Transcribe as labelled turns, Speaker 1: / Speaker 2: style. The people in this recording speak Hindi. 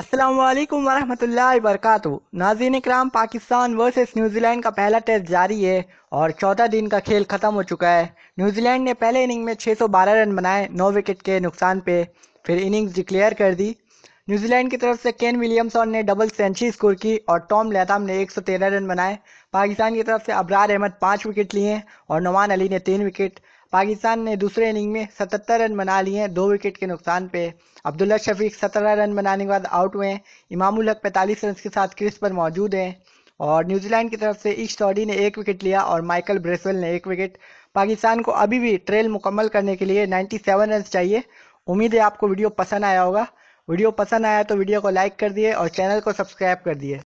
Speaker 1: असलम वरहमल वरक नाजीन कराम पाकिस्तान वर्सेस न्यूजीलैंड का पहला टेस्ट जारी है और चौदह दिन का खेल ख़त्म हो चुका है न्यूजीलैंड ने पहले इनिंग में 612 रन बनाए नौ विकेट के नुकसान पे फिर इनिंग्स डिक्लेयर कर दी न्यूजीलैंड की तरफ से केन विलियमसन ने डबल सेंचुरी स्कोर की और टॉम लैथम ने 113 रन बनाए पाकिस्तान की तरफ से अबरार अहमद पाँच विकेट लिए और नवान अली ने तीन विकेट पाकिस्तान ने दूसरे इनिंग में 77 रन बना लिए हैं दो विकेट के नुकसान पे अब्दुल्ला शफीक 17 रन बनाने के बाद आउट हुए हैं इमामुल हक पैंतालीस रन के साथ क्रिस पर मौजूद हैं और न्यूजीलैंड की तरफ से ईश टॉडी ने एक विकेट लिया और माइकल ब्रेसवेल ने एक विकेट पाकिस्तान को अभी भी ट्रेल मुकम्मल करने के लिए नाइन्टी रन चाहिए उम्मीद है आपको वीडियो पसंद आया होगा वीडियो पसंद आया तो वीडियो को लाइक कर दिए और चैनल को सब्सक्राइब कर दिए